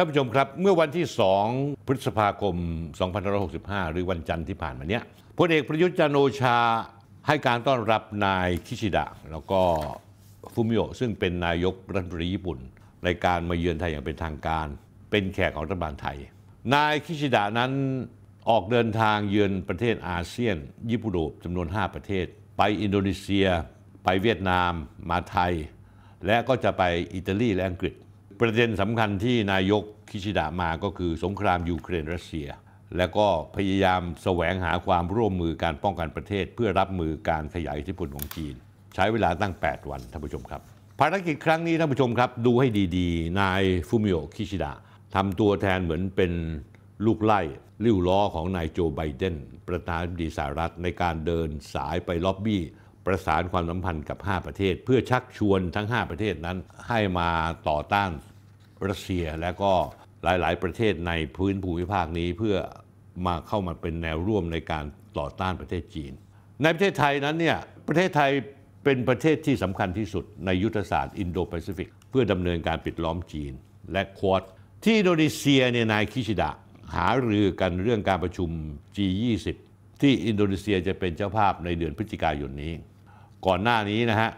ท่านผู้ชมครับเมื่อวันที่ 2 พฤษภาคม2565 หรือวันจันทร์ที่ผ่านมาเนี้ยพลเอกประยุทธ์จันโอชาให้การต้อนรับนายคิชิดะแล้วก็ฟุมิโอซึ่งเป็นนายกรัฐมนตรีญี่ปุ่น ในการมาเยือนไทยอย่างเป็นทางการ เป็นแขกของรัฐบาลไทย นายคิชิดะนั้น ออกเดินทางเยือนประเทศอาเซียนญี่ปุ่นจำนวน 5 ประเทศ ไปอินโดนีเซีย ไปเวียดนาม มาไทย และก็จะไปอิตาลีและอังกฤษประเด็นสำคัญที่นายกคิชิดะมาก็คือสงครามยูเครนรัสเซีย และก็พยายามแสวงหาความร่วมมือการป้องกันประเทศ เพื่อรับมือการขยายอิทธิพลของจีน ใช้เวลาตั้ง 8 วัน ท่านผู้ชมครับ ภารกิจครั้งนี้ ท่านผู้ชมครับ ดูให้ดีๆ นายฟูมิโอคิชิดะทำตัวแทนเหมือนเป็นลูกไล่ลิ้วล้อของนายโจไบเดนประธานาธิบดีสหรัฐในการเดินสายไปล็อบบี้ ประสานความสัมพันธ์กับ 5 ประเทศ เพื่อชักชวนทั้ง 5 ประเทศนั้นให้มาต่อต้านรัสเซียและก็หลายๆ ประเทศในพื้นภูมิภาคนี้เพื่อมาเข้ามาเป็นแนวร่วมในการต่อต้านประเทศจีน ในประเทศไทยนั้นเนี่ยประเทศไทยเป็นประเทศที่สำคัญที่สุด ในยุทธศาสตร์อินโดแปซิฟิกเพื่อดำเนินการปิดล้อมจีนและควอดที่อินโดนีเซียเนี่ยนายคิชิดะหารือกันเรื่องการประชุม G20 ที่อินโดนีเซียจะเป็นเจ้าภาพในเดือนพฤศจิกายนนี้ก่อนหน้านี้นะฮะ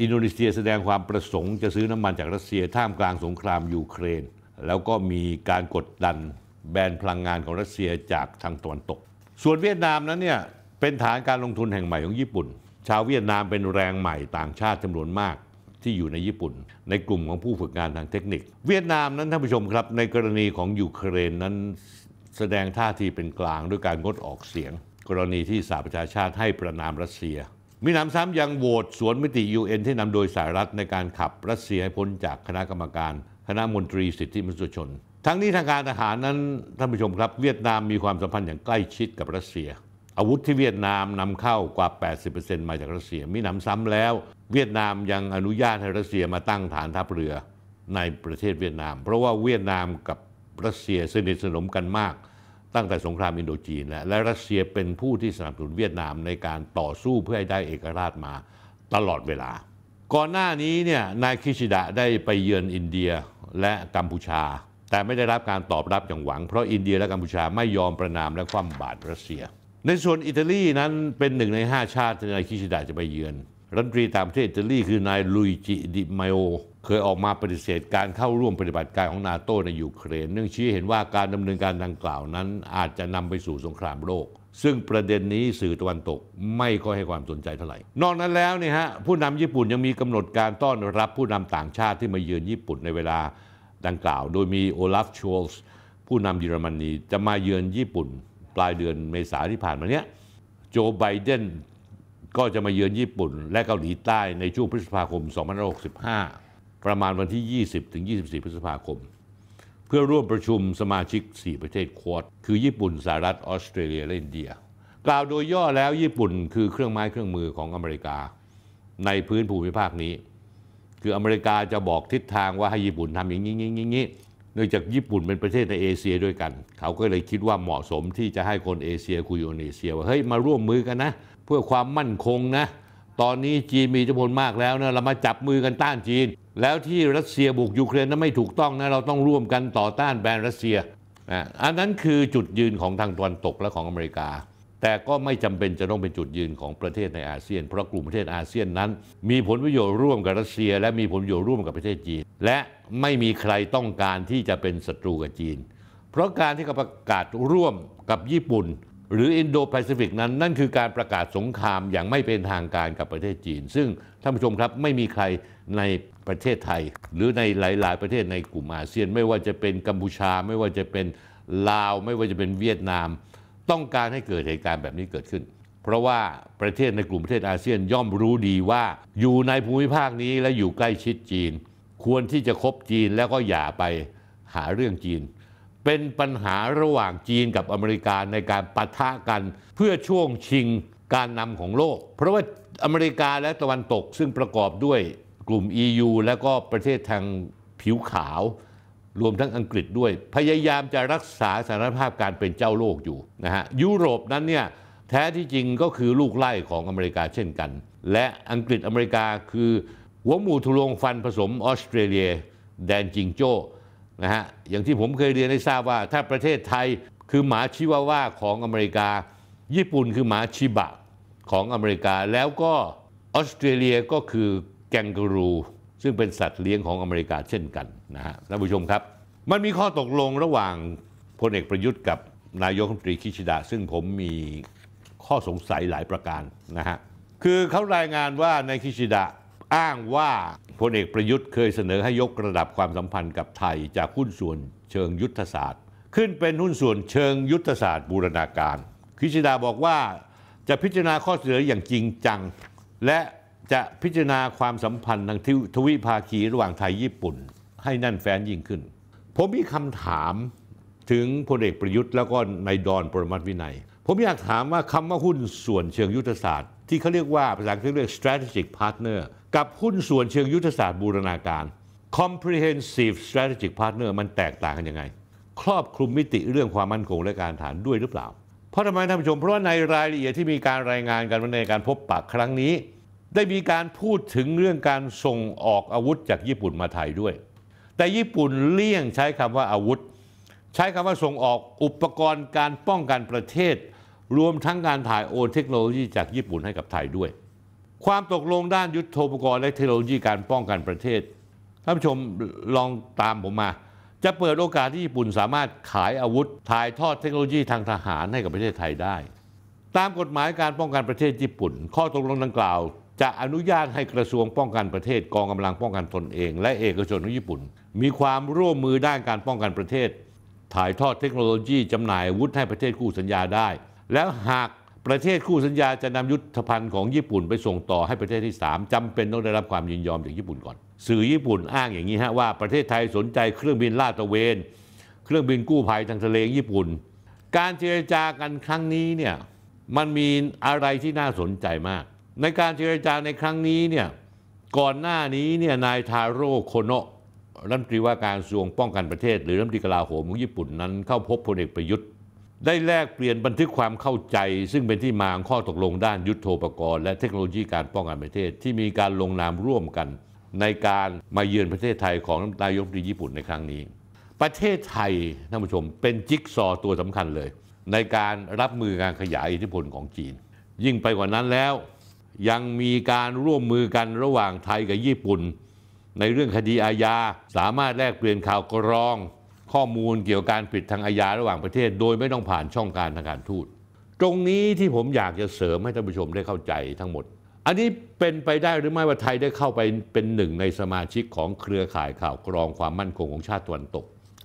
อินโดนีเซียแสดงความประสงค์จะซื้อน้ำมันจากรัสเซียท่ามกลางสงครามยูเครน แล้วก็มีการกดดันแบนพลังงานของรัสเซียจากทางตะวันตก ส่วนเวียดนามนั้นเนี่ยเป็นฐานการลงทุนแห่งใหม่ของญี่ปุ่น ชาวเวียดนามเป็นแรงใหม่ต่างชาติจำนวนมากที่อยู่ในญี่ปุ่น ในกลุ่มของผู้ฝึกงานทางเทคนิค เวียดนามนั้นท่านผู้ชมครับ ในกรณีของยูเครนนั้น แสดงท่าทีเป็นกลางด้วยการงดออกเสียง กรณีที่สหประชาชาติให้ประนามรัสเซียมีนำซ้ำยังโหวตสวนมิติ UN ที่นำโดยสหรัฐในการขับรัสเซียให้พ้นจากคณะกรรมการคณะมนตรีสิทธิมนุษยชน ทั้งนี้ทางการทหารนั้นท่านผู้ชมครับเวียดนามมีความสัมพันธ์อย่างใกล้ชิดกับรัสเซีย อาวุธที่เวียดนามนำเข้ากว่า 80%มาจากรัสเซียมีนำซ้ำแล้ว เวียดนามยังอนุญาตให้รัสเซียมาตั้งฐานทัพเรือในประเทศเวียดนาม เพราะว่าเวียดนามกับรัสเซียสนิทสนมกันมากตั้งแต่สงครามอินโดจีนและและรัสเซียเป็นผู้ที่สนับสนุนเวียดนามในการต่อสู้เพื่อให้ได้เอกราชมาตลอดเวลา ก่อนหน้านี้เนี่ยนายคิชิดะได้ไปเยือนอินเดียและกัมพูชา แต่ไม่ได้รับการตอบรับอย่างหวังเพราะอินเดียและกัมพูชาไม่ยอมประนามและคว่ำบาตรรัสเซีย ในส่วนอิตาลีนั้นเป็นหนึ่งใน5ชาติที่นายคิชิดะจะไปเยือนรัฐมนตรีต่างประเทศอิตาลีคือนายลุยจิดิมาโอเคยออกมาปฏิเสธการเข้าร่วมปฏิบัติการของนาโตในยูเครน เนื่องชี้เห็นว่าการดำเนินการดังกล่าวนั้นอาจจะนำไปสู่สงครามโลก ซึ่งประเด็นนี้สื่อตะวันตกไม่ค่อยให้ความสนใจเท่าไหร่ นอกนั้นแล้วเนี่ยฮะผู้นำญี่ปุ่นยังมีกำหนดการต้อนรับ ผู้นำต่างชาติที่มาเยือนญี่ปุ่นในเวลาดังกล่าว โดยมีโอลาฟชวลส์ผู้นำเยอรมนีจะมาเยือนญี่ปุ่น ปลายเดือนเมษาที่ผ่านมาเนี้ยโจไบเดนก็จะมาเยือนญี่ปุ่นและเกาหลีใต้ในช่วงพฤษภาคม2565 ประมาณวันที่ 20 ถึง 24 พฤษภาคม เพื่อร่วมประชุมสมาชิก 4 ประเทศควอดคือญี่ปุ่นสหรัฐ ออสเตรเลียและอินเดีย กล่าวโดยย่อแล้วญี่ปุ่นคือเครื่องไม้เครื่องมือของอเมริกาในพื้นภูมิภาคนี้ คืออเมริกาจะบอกทิศทางว่าให้ญี่ปุ่นทำอย่างนี้ๆๆๆนี้เนื่องจากญี่ปุ่นเป็นประเทศในเอเชียด้วยกัน เขาก็เลยคิดว่าเหมาะสมที่จะให้คนเอเชียคุยอเนเชียว่าเฮ้ยมาร่วมมือกันนะเพื่อความมั่นคงนะ ตอนนี้จีนมีอิทธิพลมากแล้วนะ เรามาจับมือกันต้านจีน แล้วที่รัสเซียบุกยูเครนนั้นไม่ถูกต้องนะ เราต้องร่วมกันต่อต้านแบรน์รัสเซียอันนั้นคือจุดยืนของทางตะวันตกและของอเมริกา แต่ก็ไม่จำเป็นจะต้องเป็นจุดยืนของประเทศในอาเซียน เพราะกลุ่มประเทศอาเซียนนั้น มีผลประโยชน์ร่วมกับรัสเซีย และมีผลประโยชน์ร่วมกับประเทศจีน และไม่มีใครต้องการที่จะเป็นศัตรูกับจีน เพราะการที่เขาประกาศร่วมกับญี่ปุ่นหรืออินโดแปซิฟิกนั้นนั่นคือการประกาศสงครามอย่างไม่เป็นทางการกับประเทศจีน ซึ่งท่านผู้ชมครับไม่มีใครในประเทศไทย หรือในหลาย ๆ ประเทศในกลุ่มอาเซียน ไม่ว่าจะเป็นกัมพูชา ไม่ว่าจะเป็นลาวไม่ว่าจะเป็นเวียดนาม ต้องการให้เกิดเหตุการณ์แบบนี้เกิดขึ้น เพราะว่าประเทศในกลุ่มประเทศอาเซียนย่อมรู้ดีว่าอยู่ในภูมิภาคนี้และอยู่ใกล้ชิดจีน ควรที่จะคบจีนแล้วก็อย่าไปหาเรื่องจีนเป็นปัญหาระหว่างจีนกับอเมริกาในการปะทะกันเพื่อช่วงชิงการนำของโลก เพราะว่าอเมริกาและตะวันตกซึ่งประกอบด้วยกลุ่ม EU และก็ประเทศทางผิวขาว รวมทั้งอังกฤษด้วย พยายามจะรักษาสถานภาพการเป็นเจ้าโลกอยู่นะฮะยุโรปนั้นเนี่ย แท้ที่จริงก็คือลูกไล่ของอเมริกาเช่นกัน และอังกฤษอเมริกาคือหัวหมูทุลงฟันผสมออสเตรเลีย แดนจิงโจ้นะฮะอย่างที่ผมเคยเรียนให้ทราบว่า ถ้าประเทศไทยคือหมาชิวาว่าของอเมริกา ญี่ปุ่นคือหมาชิบะของอเมริกา แล้วก็ออสเตรเลียก็คือแกงกรู ซึ่งเป็นสัตว์เลี้ยงของอเมริกาเช่นกันนะฮะท่านผู้ชมครับ มันมีข้อตกลงระหว่างพลเอกประยุทธ์กับนายกรัฐมนตรีคิชิดะซึ่งผมมีข้อสงสัยหลายประการนะฮะคือเขารายงานว่านายคิชิดะอ้างว่าพลเอกประยุทธ์เคยเสนอให้ยกระดับความสัมพันธ์กับไทยจากหุ้นส่วนเชิงยุทธศาสตร์ ขึ้นเป็นหุ้นส่วนเชิงยุทธศาสตร์บูรณาการ คิชิดาบอกว่าจะพิจารณาข้อเสนออย่างจริงจัง และจะพิจารณาความสัมพันธ์ทางทวิภาคีระหว่างไทยญี่ปุ่น ให้นั่นแฟนยิ่งขึ้น ผมมีคำถามถึงพลเอกประยุทธ์แล้วก็นายดอนปรมัตวินัย ผมอยากถามว่าคำว่าหุ้นส่วนเชิงยุทธศาสตร์ที่เขาเรียกว่าภาษาอังกฤษเรียก strategic partner กับหุ้นส่วนเชิงยุทธศาสตร์บูรณาการ comprehensive strategic partner มันแตกต่างกันยังไง ครอบคลุมมิติเรื่องความมั่นคงและการฐานด้วยหรือเปล่า เพราะทำไมท่านผู้ชมเพราะว่าในรายละเอียดที่มีการรายงานกันในการพบปะครั้งนี้ ได้มีการพูดถึงเรื่องการส่งออกอาวุธจากญี่ปุ่นมาไทยด้วย แต่ญี่ปุ่นเลี่ยงใช้คำว่าอาวุธ ใช้คำว่าส่งออกอุปกรณ์การป้องกันประเทศ รวมทั้งการถ่ายโอนเทคโนโลยีจากญี่ปุ่นให้กับไทยด้วยความตกลงด้านยุทธปกรณ์และเทคโนโลยีการป้องกันประเทศท่านผู้ชมลองตามผมมา จะเปิดโอกาสที่ญี่ปุ่น สามารถขายอาวุธ ถ่ายทอดเทคโนโลยีทางทหารให้กับประเทศไทยได้ ตามกฎหมายการป้องกันประเทศญี่ปุ่น ข้อตกลงดังกล่าว จะอนุญาตให้กระทรวงป้องกันประเทศกองกำลังป้องกันตนเอง และเอกชนของญี่ปุ่น มีความร่วมมือด้านการป้องกันประเทศ ถ่ายทอดเทคโนโลยีจำหน่ายอาวุธให้ประเทศคู่สัญญาได้แล้วหากประเทศคู่สัญญาจะนำยุทธภัณฑ์ของญี่ปุ่นไปส่งต่อให้ประเทศที่ 3 จำเป็นต้องได้รับความยินยอมจากญี่ปุ่นก่อนสื่อญี่ปุ่นอ้างอย่างนี้ฮะว่าประเทศไทยสนใจเครื่องบินลาดตระเวนเครื่องบินกู้ภัยทางทะเลญี่ปุ่น การเจรจากันครั้งนี้เนี่ยมันมีอะไรที่น่าสนใจมาก ในการเจรจาในครั้งนี้เนี่ยก่อนหน้านี้เนี่ยนายทาโร่โคโนะรัฐมนตรีว่าการกระทรวงป้องกันประเทศหรือรัฐมนตรีกลาโหมของญี่ปุ่นนั้น เข้าพบพลเอกประยุทธ์ได้แลกเปลี่ยนบันทึกความเข้าใจ ซึ่งเป็นที่มาของข้อตกลงด้านยุทธโธปกรณ์และเทคโนโลยีการป้องกันประเทศที่มีการลงนามร่วมกัน ในการมาเยือนประเทศไทยของนายกดีญี่ปุ่นในครั้งนี้ ประเทศไทยท่านผู้ชมเป็นจิ๊กซอตัวสำคัญเลย ในการรับมือการขยายอิทธิพลของจีน ยิ่งไปกว่านั้นแล้วยังมีการร่วมมือกันระหว่างไทยกับญี่ปุ่น ในเรื่องคดีอาญาสามารถแลกเปลี่ยนข่าวกรองข้อมูลเกี่ยวกับการผิดทางอาญาระหว่างประเทศโดยไม่ต้องผ่านช่องการทางการทูตตรงนี้ที่ผมอยากจะเสริมให้ท่านผู้ชมได้เข้าใจทั้งหมด อันนี้เป็นไปได้หรือไม่ว่าไทยได้เข้าไปเป็นหนึ่งในสมาชิกของเครือข่ายข่าวกรองความมั่นคงของชาติตะวันตก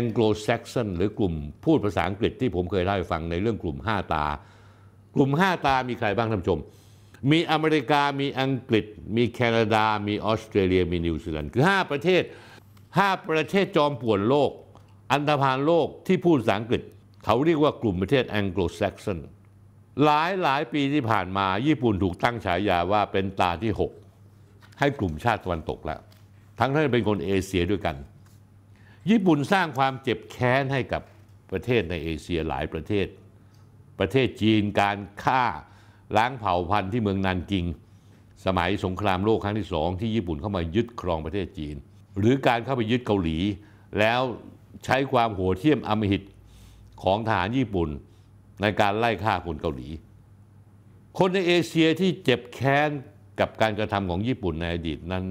Anglo-Saxon หรือกลุ่มพูดภาษาอังกฤษที่ผมเคยเล่าให้ฟังในเรื่องกลุ่ม 5 ตา กลุ่ม 5 ตามีใครบ้างท่านผู้ชม มีอเมริกามีอังกฤษ มีแคนาดา มีออสเตรเลีย มีนิวซีแลนด์คือ5ประเทศ 5 ประเทศจอมป่วนโลกอันธพาลโลกที่พูดภาษาอังกฤษ เขาเรียกว่ากลุ่มประเทศแองโกลแซกซอน หลายหลายปีที่ผ่านมาญี่ปุ่นถูกตั้งฉายาว่าเป็นตาที่ 6 ให้กลุ่มชาติตะวันตกแล้ว ทั้งท่านเป็นคนเอเชียด้วยกัน ญี่ปุ่นสร้างความเจ็บแค้นให้กับประเทศในเอเชียหลายประเทศ ประเทศจีนการฆ่าล้างเผ่าพันธุ์ที่เมืองนานกิง สมัยสงครามโลกครั้งที่สองที่ญี่ปุ่นเข้ามายึดครองประเทศจีน หรือการเข้าไปยึดเกาหลีแล้วใช้ความโหดเหี้ยมอมหิตของทหารญี่ปุ่นในการไล่ฆ่าคนเกาหลี คนในเอเชียที่เจ็บแค้นกับการกระทำของญี่ปุ่นในอดีตนั้น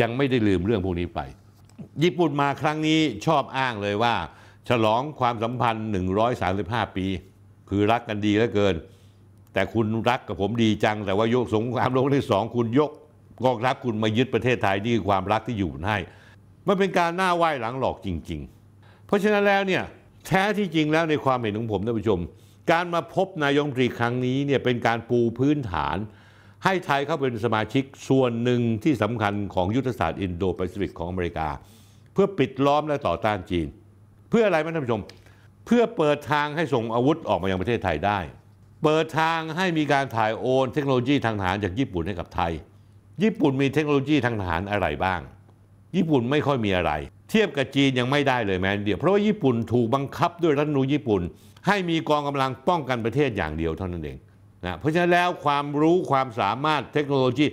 ยังไม่ได้ลืมเรื่องพวกนี้ไป ญี่ปุ่นมาครั้งนี้ชอบอ้างเลยว่า ฉลองความสัมพันธ์ 135 ปี คือรักกันดีเหลือเกิน แต่คุณรักกับผมดีจัง แต่ว่ายกสงครามโลกที่สองคุณยก กองทัพคุณมายึดประเทศไทยนี่คือความรักที่อยู่ให้มันเป็นการหน้าไหว้หลังหลอกจริงๆ เพราะฉะนั้นแล้วเนี่ยแท้ที่จริงแล้วในความเห็นของผมท่านผู้ชมการมาพบนายมตรีครั้งนี้เนี่ยเป็นการปูพื้นฐาน ให้ไทยเข้าเป็นสมาชิกส่วนหนึ่งที่สำคัญของยุทธศาสตร์อินโดแปซิฟิกของอเมริกา เพื่อปิดล้อมและต่อต้านจีน เพื่ออะไรไหมท่านผู้ชมเพื่อเปิดทางให้ส่งอาวุธออกมายังประเทศไทยได้ เปิดทางให้มีการถ่ายโอนเทคโนโลยีทางทหารจากญี่ปุ่นให้กับไทย ญี่ปุ่นมีเทคโนโลยีทางทหารอะไรบ้างญี่ปุ่นไม่ค่อยมีอะไร เทียบกับจีนยังไม่ได้เลยแม้เดียวเพราะว่าญี่ปุ่นถูกบังคับด้วยรัฐนูญี่ปุ่น ให้มีกองกำลังป้องกันประเทศอย่างเดียวเท่านั้นเองนะเพราะฉะนั้นแล้วความรู้ความสามารถเทคโนโลยี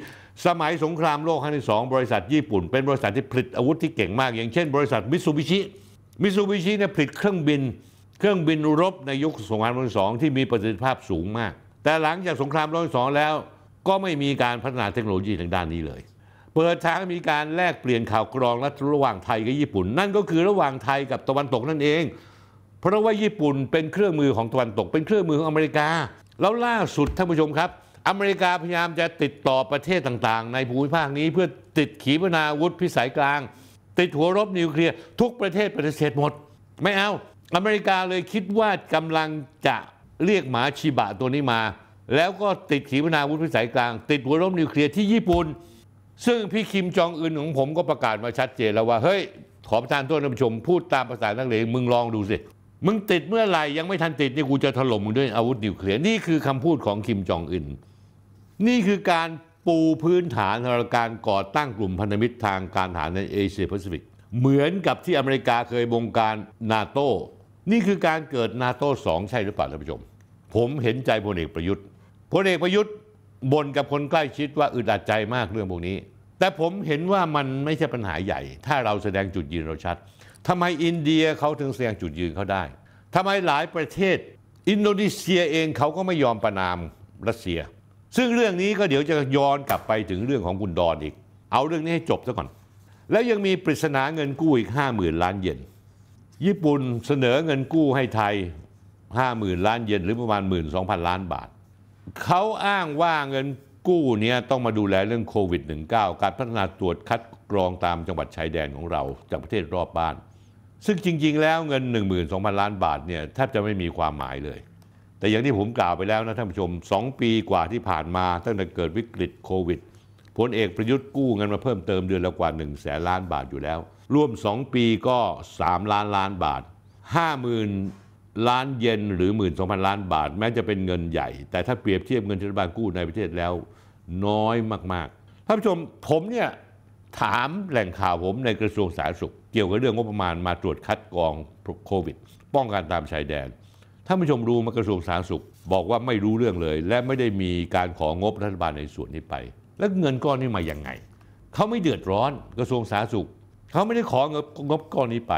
สมัยสงครามโลกครั้งที่สองบริษัท ญี่ปุ่น เป็นบริษัทที่ผลิตอาวุธที่เก่งมากอย่างเช่นบริษัทมิตซูบิชิมิตซูบิชิเนี่ยผลิตเครื่องบินเครื่องบินรบในยุคสงครามโลกครั้งสองที่มีประสิทธิภาพสูงมาก แต่หลังจากสงครามโลกครั้งสองแล้ว ก็ไม่มีการพัฒนาเทคโนโลยีทางด้านนี้เลยเปิดทางมีการแลกเปลี่ยนข่าวกรองระหว่างไทยกับญี่ปุ่น นั่นก็คือระหว่างไทยกับตะวันตกนั่นเอง เพราะว่าญี่ปุ่นเป็นเครื่องมือของตะวันตกเป็นเครื่องมือของอเมริกา แล้วล่าสุดท่านผู้ชมครับ อเมริกาพยายามจะติดต่อประเทศต่างๆ ในภูมิภาคนี้ เพื่อติดขีปนาวุธพิสัยกลาง ติดหัวรบนิวเคลียร์ทุกประเทศปฏิเสธหมด ไม่เอาอเมริกาเลยคิดว่ากำลังจะเรียกหมาชิบะตัวนี้มา แล้วก็ติดขีปนาวุธพิสัยกลางติดหัวรบนิวเคลียร์ที่ญี่ปุ่นซึ่งพี่คิมจองอึนของผมก็ประกาศมาชัดเจนแล้วว่า เฮ้ย ขอประธานโทษท่านผู้ชม พูดตามภาษาตังเลงมึงลองดูสิ มึงติดเมื่อไหร่ ยังไม่ทันติดนี่กูจะถล่มมึงด้วยอาวุธนิวเคลียร์ นี่คือคำพูดของคิมจองอึนนี่คือการปูพื้นฐานในการก่อตั้งกลุ่มพันธมิตรทางการทหารในเอเชียแปซิฟิกเหมือนกับที่อเมริกาเคยบงการนาโต้นี่คือการเกิดนาโต้สองใช่หรือเปล่าท่านผู้ชม ผมเห็นใจพลเอกประยุทธ์พลเอกประยุทธ์บ่นกับคนใกล้ชิดว่าอึดอัดใจมากเรื่องพวกนี้ แต่ผมเห็นว่ามันไม่ใช่ปัญหาใหญ่ ถ้าเราแสดงจุดยืนเราชัดทำไมอินเดียเขาถึงแสดงจุดยืนเขาได้ทำไมหลายประเทศอินโดนีเซียเองเขาก็ไม่ยอมประนามรัสเซีย ซึ่งเรื่องนี้ก็เดี๋ยวจะย้อนกลับไปถึงเรื่องของกุนดอนอีก เอาเรื่องนี้ให้จบซะก่อน แล้วยังมีปริศนาเงินกู้อีก 5 0,000ล้านเยนญี่ปุ่นเสนอเงินกู้ให้ไทย 50,000 ล้านเยนหรือประมาณ12,000ล้านบาทเขาอ้างว่าเงินกู้นี้ต้องมาดูแลเรื่องโควิด -19 การพัฒนาตรวจคัดกรองตามจังหวัดชายแดนของเราจากประเทศรอบบ้าน ซึ่งจริงๆ แล้วเงิน 12,000 ล้านบาทเนี่ยแทบจะไม่มีความหมายเลย แต่อย่างที่ผมกล่าวไปแล้วนะท่านผู้ชม 2 ปีกว่าที่ผ่านมาตั้งแต่เกิดวิกฤตโควิด พลเอกประยุทธ์กู้เงินมาเพิ่มเติมเดือนละกว่า1นึ่งแสนล้านบาทอยู่แล้วร่วม 2 ปีก็ 3 ล้านล้านบาท 5 0 0 0 0ล้านเยนหรือ 12,000 ล้านบาทแม้จะเป็นเงินใหญ่ แต่ถ้าเปรียบเทียบเงินที่รัฐบาลกู้ในประเทศแล้วน้อยมากๆ ท่านผู้ชม ผมเนี่ยถามแหล่งข่าวผมในกระทรวงสาธารณสุข เกี่ยวกับเรื่องงบประมาณมาตรวจคัดกรองโควิดป้องกันตามชายแดนท่านผู้ชมรู้มากระทรวงสาธารณสุขบอกว่าไม่รู้เรื่องเลย และไม่ได้มีการของงบรัฐบาลในส่วนนี้ไป แล้วเงินก้อนนี้มาอย่างไงเขาไม่เดือดร้อนกระทรวงสาธารณสุขเขาไม่ได้ของบงบก้อนนี้ไป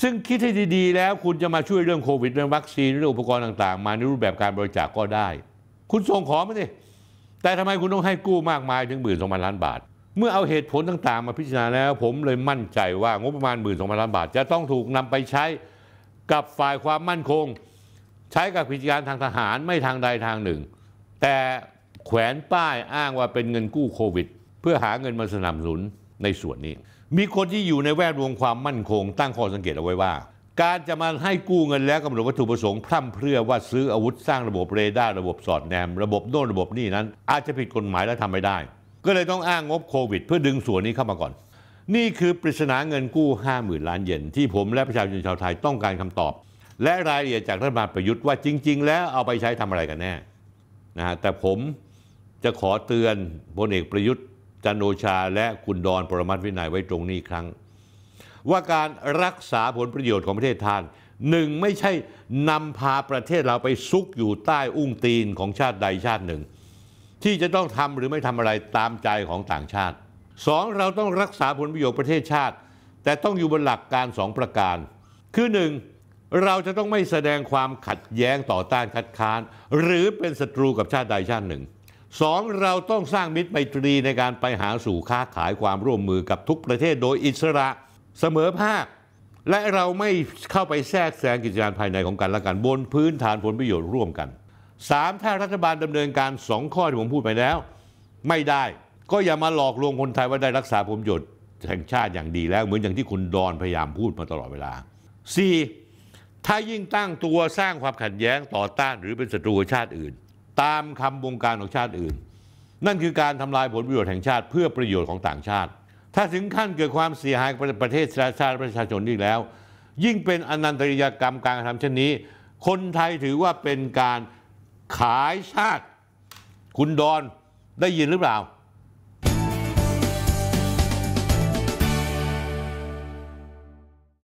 ซึ่งคิดให้ดีๆแล้วคุณจะมาช่วยเรื่องโควิด เรื่องวัคซีนเรื่องอุปกรณ์ต่างๆ มาในรูปแบบการบริจาคก็ได้ คุณส่งของมาสิแต่ทำไมคุณต้องให้กู้มากมายถึงหมื่นสองพันล้านบาท เมื่อเอาเหตุผลต่างๆมาพิจารณาแล้ว ผมเลยมั่นใจว่างบประมาณหมื่นสองพันล้านบาท จะต้องถูกนำไปใช้กับฝ่ายความมั่นคง ใช้กับกิจการทางทหารไม่ทางใดทางหนึ่ง แต่แขวนป้ายอ้างว่าเป็นเงินกู้โควิด เพื่อหาเงินมาสนับสนุนในส่วนนี้มีคนที่อยู่ในแวดวงความมั่นคงตั้งข้อสังเกตเอาไว้ว่า การจะมาให้กู้เงินแล้วกำหนดวัตถุประสงค์พร่ำเพรื่อว่าซื้ออาวุธ สร้างระบบเรดาร์ระบบสอดแนมระบบโน่นระบบนี่นั้น อาจจะผิดกฎหมายและทำไม่ได้ ก็เลยต้องอ้างงบโควิด เพื่อดึงส่วนนี้เข้ามาก่อน นี่คือปริศนาเงินกู้ 50,000ล้านเยนที่ผมและประชาชนชาวไทยต้องการคำตอบ และรายละเอียดจากรัฐบาลประยุทธ์ว่าจริง ๆ แล้วเอาไปใช้ทำอะไรกันแน่นะฮะแต่ผมจะขอเตือนพลเอกประยุทธ์จันโอชาและคุณดอนปรมัตวินัยไว้ตรงนี้ครั้ง ว่าการรักษาผลประโยชน์ของประเทศทานหนึ่งไม่ใช่นำพาประเทศเราไปซุกอยู่ใต้อุ้งตีนของชาติใดชาติหนึ่ง ที่จะต้องทำหรือไม่ทำอะไรตามใจของต่างชาติสองเราต้องรักษาผลประโยชน์ประเทศชาติ แต่ต้องอยู่บนหลักการสองประการ คือหนึ่งเราจะต้องไม่แสดงความขัดแย้งต่อต้านคัดค้าน หรือเป็นศัตรูกับชาติใดชาติหนึ่งสองเราต้องสร้างมิตรไมตรีในการไปหาสู่ค้าขายความร่วมมือกับทุกประเทศโดยอิสระเสมอภาค และเราไม่เข้าไปแทรกแซงกิจการภายในของกัน และกันบนพื้นฐานผลประโยชน์ร่วมกัน 3. ถ้ารัฐบาลดำเนินการสองข้อที่ผมพูดไปแล้ว ไม่ได้ก็อย่ามาหลอกลวงคนไทยว่าได้รักษาผลประโยชน์แห่งชาติอย่างดีแล้วเหมือนอย่างที่คุณดอนพยายามพูดมาตลอดเวลา 4. ถ้ายิ่งตั้งตัวสร้างความขัดแย้งต่อต้าน หรือเป็นศัตรูชาติอื่นตามคำบงการของชาติอื่น นั่นคือการทำลายผลประโยชน์แห่งชาติเพื่อประโยชน์ของต่างชาติ ถ้าถึงขั้นเกิดความเสียหายประเทศชาติประชาชนนี่แล้ว ยิ่งเป็นอนันตริยกรรมการกระทำเช่นนี้ คนไทยถือว่าเป็นการขายชาติ คุณดอนได้ยินหรือเปล่า